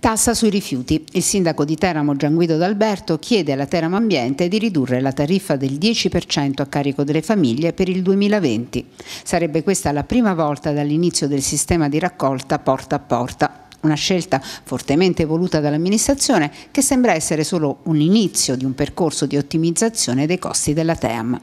Tassa sui rifiuti. Il sindaco di Teramo Gianguido D'Alberto chiede alla Teramo Ambiente di ridurre la tariffa del 10% a carico delle famiglie per il 2020. Sarebbe questa la prima volta dall'inizio del sistema di raccolta porta a porta. Una scelta fortemente voluta dall'amministrazione che sembra essere solo un inizio di un percorso di ottimizzazione dei costi della TEAM.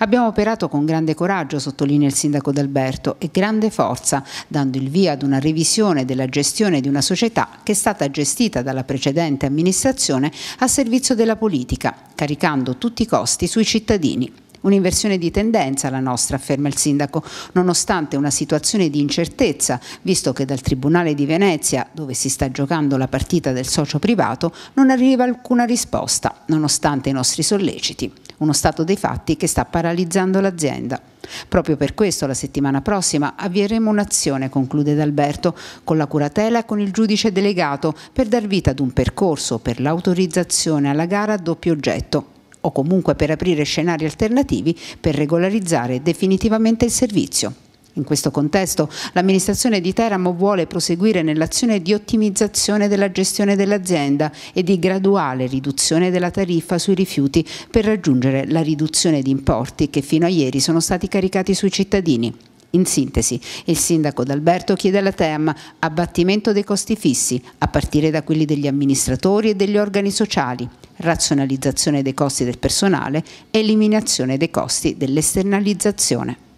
Abbiamo operato con grande coraggio, sottolinea il sindaco D'Alberto, e grande forza, dando il via ad una revisione della gestione di una società che è stata gestita dalla precedente amministrazione a servizio della politica, caricando tutti i costi sui cittadini. Un'inversione di tendenza la nostra, afferma il sindaco, nonostante una situazione di incertezza, visto che dal Tribunale di Venezia, dove si sta giocando la partita del socio privato, non arriva alcuna risposta, nonostante i nostri solleciti. Uno stato dei fatti che sta paralizzando l'azienda. Proprio per questo la settimana prossima avvieremo un'azione, conclude D'Alberto, con la curatela e con il giudice delegato per dar vita ad un percorso per l'autorizzazione alla gara a doppio oggetto o comunque per aprire scenari alternativi per regolarizzare definitivamente il servizio. In questo contesto l'amministrazione di Teramo vuole proseguire nell'azione di ottimizzazione della gestione dell'azienda e di graduale riduzione della tariffa sui rifiuti per raggiungere la riduzione di importi che fino a ieri sono stati caricati sui cittadini. In sintesi, il sindaco D'Alberto chiede alla TEM abbattimento dei costi fissi, a partire da quelli degli amministratori e degli organi sociali, razionalizzazione dei costi del personale, eliminazione dei costi dell'esternalizzazione.